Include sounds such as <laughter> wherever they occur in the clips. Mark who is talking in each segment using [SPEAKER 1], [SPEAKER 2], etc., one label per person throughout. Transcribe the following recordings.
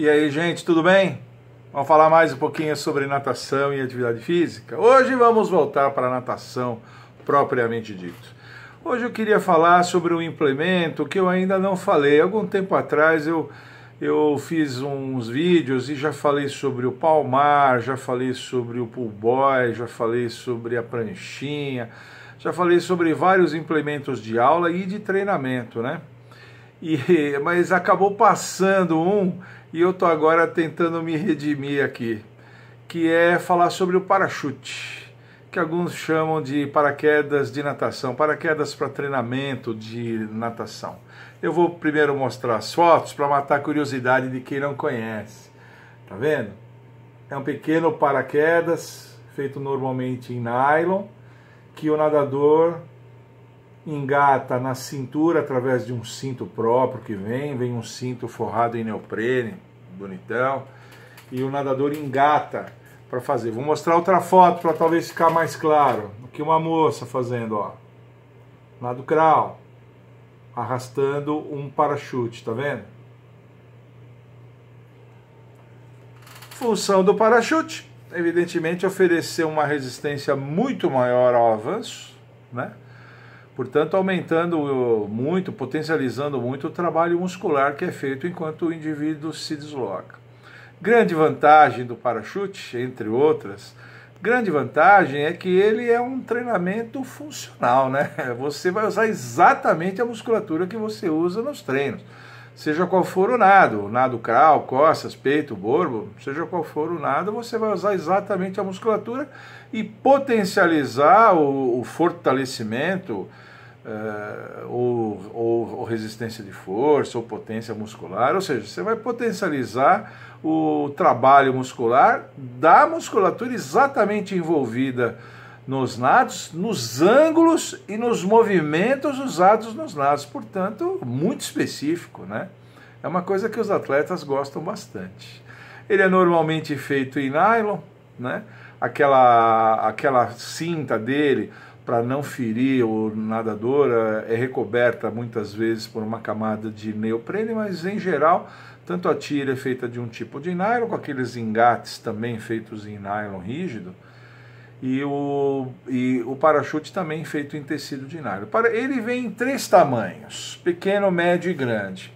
[SPEAKER 1] E aí, gente, tudo bem? Vamos falar mais um pouquinho sobre natação e atividade física? Hoje vamos voltar para a natação propriamente dito. Hoje eu queria falar sobre um implemento que eu ainda não falei. Algum tempo atrás eu, eu fiz uns vídeos e já falei sobre o palmar, já falei sobre o pull boy, já falei sobre a pranchinha, já falei sobre vários implementos de aula e de treinamento, né? E, mas acabou passando um e eu tô agora tentando me redimir aqui, que é falar sobre o parachute, que alguns chamam de paraquedas de natação, paraquedas para treinamento de natação. Eu vou primeiro mostrar as fotos para matar a curiosidade de quem não conhece. Tá vendo? É um pequeno paraquedas feito normalmente em nylon que o nadador engata na cintura através de um cinto próprio que vem, vem um cinto forrado em neoprene, bonitão, e o nadador engata para fazer. Vou mostrar outra foto para talvez ficar mais claro. Aqui uma moça fazendo, ó, nado crawl, arrastando um parachute, tá vendo? Função do parachute, evidentemente, é oferecer uma resistência muito maior ao avanço, né? portanto, aumentando eh, muito, potencializando muito o trabalho muscular que é feito enquanto o indivíduo se desloca. Grande vantagem do parachute, entre outras, grande vantagem é que ele é um treinamento funcional, né? <laughs> Você vai usar exatamente a musculatura que você usa nos treinos. Seja qual for o nado, nado crawl, costas, peito, borbo, seja qual for o nado, você vai usar exatamente a musculatura e potencializar o, o fortalecimento, uh, ou, ou, resistência de força, ou potência muscular, ou seja, você vai potencializar o trabalho muscular da musculatura exatamente envolvida nos nados, nos ângulos e nos movimentos usados nos nados, portanto, muito específico, né? É uma coisa que os atletas gostam bastante. Ele é normalmente feito em nylon, né? aquela, aquela cinta dele para não ferir o nadador é, é recoberta muitas vezes por uma camada de neoprene, mas em geral, tanto a tira é feita de um tipo de nylon, com aqueles engates também feitos em nylon rígido, e o, e o parachute também feito em tecido de nylon. Para, ele vem em três tamanhos: pequeno, médio e grande.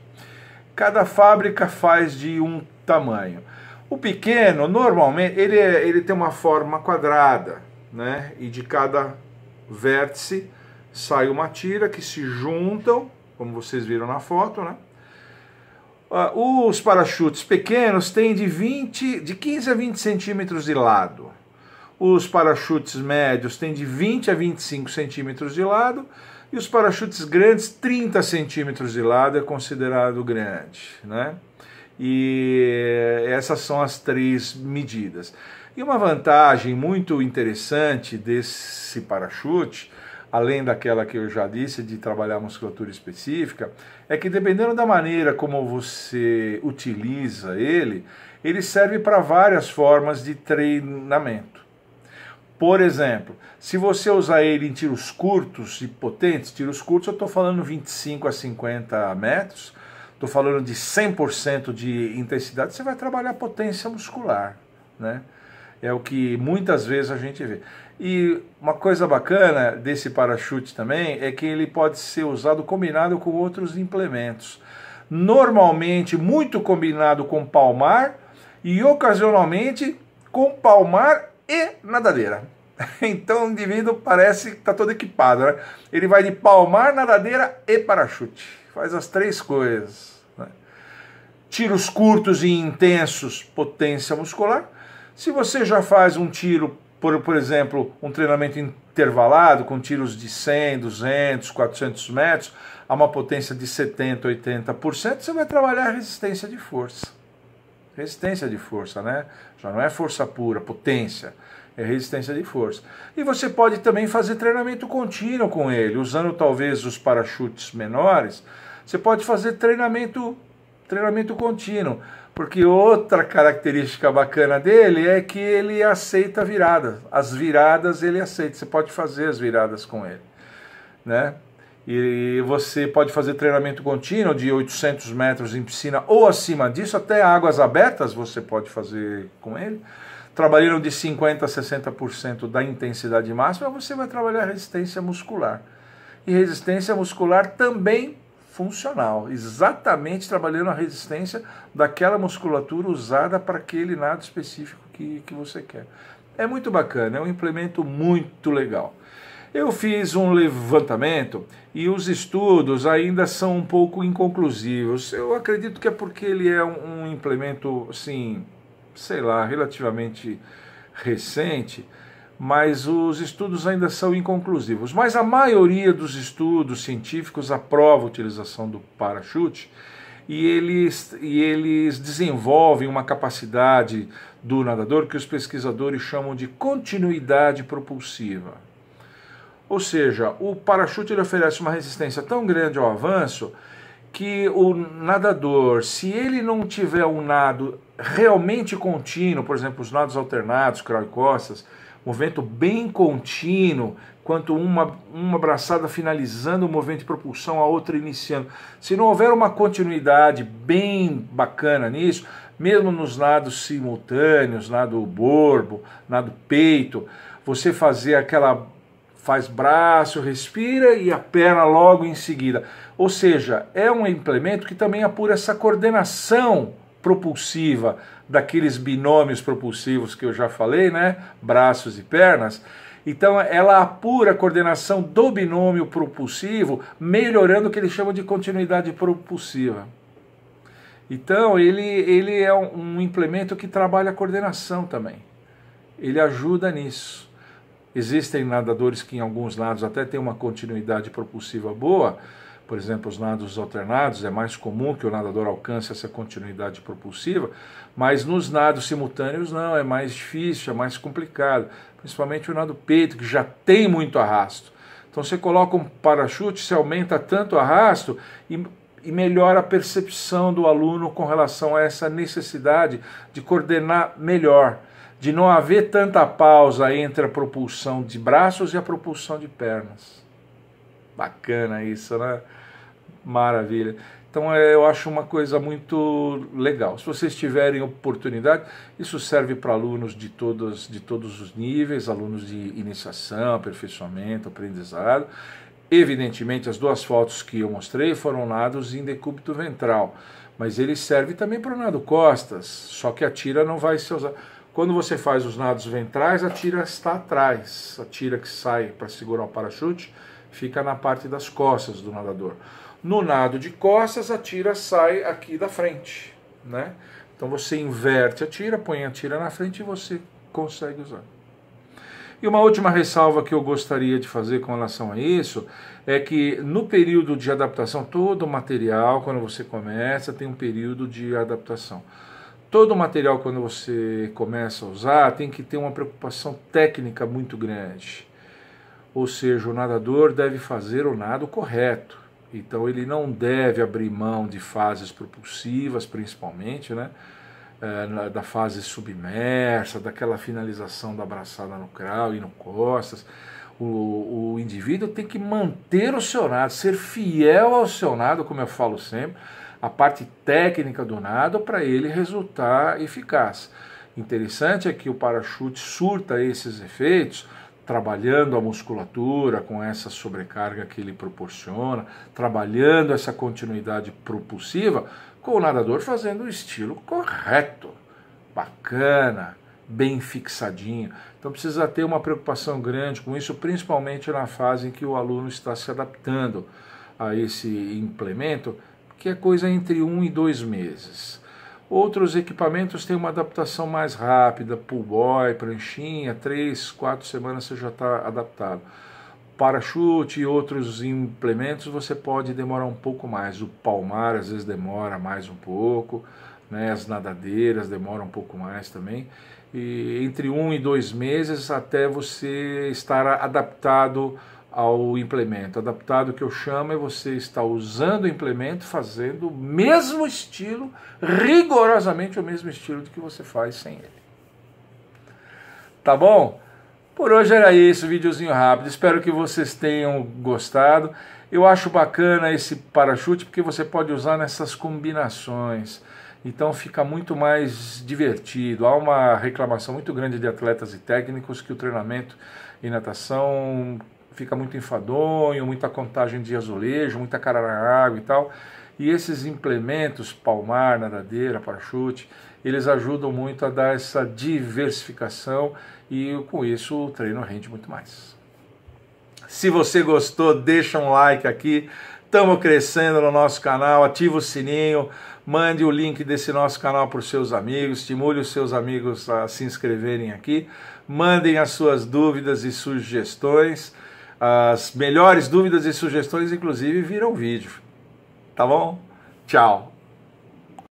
[SPEAKER 1] Cada fábrica faz de um tamanho. O pequeno, normalmente, ele, é, ele tem uma forma quadrada, né? E de cada vértice sai uma tira que se juntam, como vocês viram na foto, né? Ah, os parachutes pequenos têm de, 20, de 15 a 20 centímetros de lado. Os parachutes médios têm de 20 a 25 centímetros de lado. E os parachutes grandes, 30 centímetros de lado é considerado grande, né? E essas são as três medidas. E uma vantagem muito interessante desse parachute, além daquela que eu já disse de trabalhar musculatura específica, é que dependendo da maneira como você utiliza ele, ele serve para várias formas de treinamento. Por exemplo, se você usar ele em tiros curtos e potentes, tiros curtos eu estou falando 25 a 50 metros, estou falando de 100% de intensidade, você vai trabalhar potência muscular, né? É o que muitas vezes a gente vê. E uma coisa bacana desse parachute também é que ele pode ser usado combinado com outros implementos. Normalmente, muito combinado com palmar e ocasionalmente com palmar e nadadeira. <laughs> Então o indivíduo parece que está todo equipado, né? Ele vai de palmar, nadadeira e parachute faz as três coisas. Né? Tiros curtos e intensos, potência muscular. Se você já faz um tiro, por, por exemplo, um treinamento intervalado, com tiros de 100, 200, 400 metros, a uma potência de 70, 80%, você vai trabalhar resistência de força. Resistência de força, né? Já não é força pura, potência é resistência de força. E você pode também fazer treinamento contínuo com ele, usando talvez os parachutes menores você pode fazer treinamento, treinamento contínuo, porque outra característica bacana dele é que ele aceita viradas. As viradas ele aceita, você pode fazer as viradas com ele, né? E você pode fazer treinamento contínuo de 800 metros em piscina ou acima disso, até águas abertas você pode fazer com ele trabalhando de 50% a 60% da intensidade máxima, você vai trabalhar resistência muscular. E resistência muscular também funcional, exatamente trabalhando a resistência daquela musculatura usada para aquele nado específico que, que você quer. É muito bacana, é um implemento muito legal. Eu fiz um levantamento e os estudos ainda são um pouco inconclusivos. Eu acredito que é porque ele é um, um implemento, assim, sei lá, relativamente recente mas os estudos ainda são inconclusivos. Mas a maioria dos estudos científicos aprova a utilização do parachute e eles, e eles desenvolvem uma capacidade do nadador que os pesquisadores chamam de continuidade propulsiva. Ou seja, o parachute ele oferece uma resistência tão grande ao avanço que o nadador, se ele não tiver um nado realmente contínuo, por exemplo, os nados alternados, crawl e costas, movimento bem contínuo, quanto uma, uma braçada finalizando o movimento de propulsão, a outra iniciando. Se não houver uma continuidade bem bacana nisso, mesmo nos lados simultâneos, lado borbo, lado peito, você fazer aquela faz braço, respira e a perna logo em seguida. Ou seja, é um implemento que também apura essa coordenação propulsiva daqueles binômios propulsivos que eu já falei, né? Braços e pernas. Então, ela apura a coordenação do binômio propulsivo, melhorando o que eles chamam de continuidade propulsiva. Então, ele, ele é um, um implemento que trabalha a coordenação também. Ele ajuda nisso. Existem nadadores que, em alguns lados, até têm uma continuidade propulsiva boa, por exemplo, os nados alternados é mais comum que o nadador alcance essa continuidade propulsiva, mas nos nados simultâneos não, é mais difícil, é mais complicado, principalmente o nado peito, que já tem muito arrasto. Então você coloca um parachute, se aumenta tanto o arrasto e, e melhora a percepção do aluno com relação a essa necessidade de coordenar melhor, de não haver tanta pausa entre a propulsão de braços e a propulsão de pernas. Bacana isso, né? Maravilha. Então é, eu acho uma coisa muito legal. Se vocês tiverem oportunidade, isso serve para alunos de todos, de todos os níveis, alunos de iniciação, aperfeiçoamento, aprendizado. Evidentemente, as duas fotos que eu mostrei foram nados em decúbito ventral, mas ele serve também para nado costas, só que a tira não vai ser usada. Quando você faz os nados ventrais, a tira está atrás, a tira que sai para segurar o parachute fica na parte das costas do nadador. No nado de costas, a tira sai aqui da frente, né? Então você inverte a tira, põe a tira na frente e você consegue usar. E uma última ressalva que eu gostaria de fazer com relação a isso é que no período de adaptação, todo o material, quando você começa, tem um período de adaptação. Todo material, quando você começa a usar, tem que ter uma preocupação técnica muito grande. Ou seja, o nadador deve fazer o nado correto. Então ele não deve abrir mão de fases propulsivas, principalmente, né? É, da fase submersa, daquela finalização da abraçada no crawl e no costas. O, o indivíduo tem que manter o seu nado, ser fiel ao seu nado, como eu falo sempre, a parte técnica do nado para ele resultar eficaz. Interessante é que o parachute surta esses efeitos trabalhando a musculatura com essa sobrecarga que ele proporciona, trabalhando essa continuidade propulsiva, com o nadador fazendo o estilo correto, bacana, bem fixadinho. Então precisa ter uma preocupação grande com isso, principalmente na fase em que o aluno está se adaptando a esse implemento, que é coisa entre um e dois meses. Outros equipamentos têm uma adaptação mais rápida, pull boy, pranchinha, três, quatro semanas você já está adaptado. Para-chute e outros implementos você pode demorar um pouco mais. O palmar às vezes demora mais um pouco, né? as nadadeiras demoram um pouco mais também. E entre um e dois meses até você estar adaptado ao implemento. Adaptado que eu chamo é você estar usando o implemento, fazendo o mesmo estilo, rigorosamente o mesmo estilo do que você faz sem ele. Tá bom? Por hoje era isso, videozinho rápido. Espero que vocês tenham gostado. Eu acho bacana esse parachute porque você pode usar nessas combinações. Então fica muito mais divertido. Há uma reclamação muito grande de atletas e técnicos que o treinamento em natação fica muito enfadonho, muita contagem de azulejo, muita cara na água e tal. E esses implementos, palmar, nadadeira, parachute, eles ajudam muito a dar essa diversificação e com isso o treino rende muito mais. Se você gostou, deixa um like aqui. Estamos crescendo no nosso canal, ativa o sininho, mande o link desse nosso canal para os seus amigos, estimule os seus amigos a se inscreverem aqui, mandem as suas dúvidas e sugestões. As melhores dúvidas e sugestões, inclusive, viram vídeo. Tá bom? Tchau.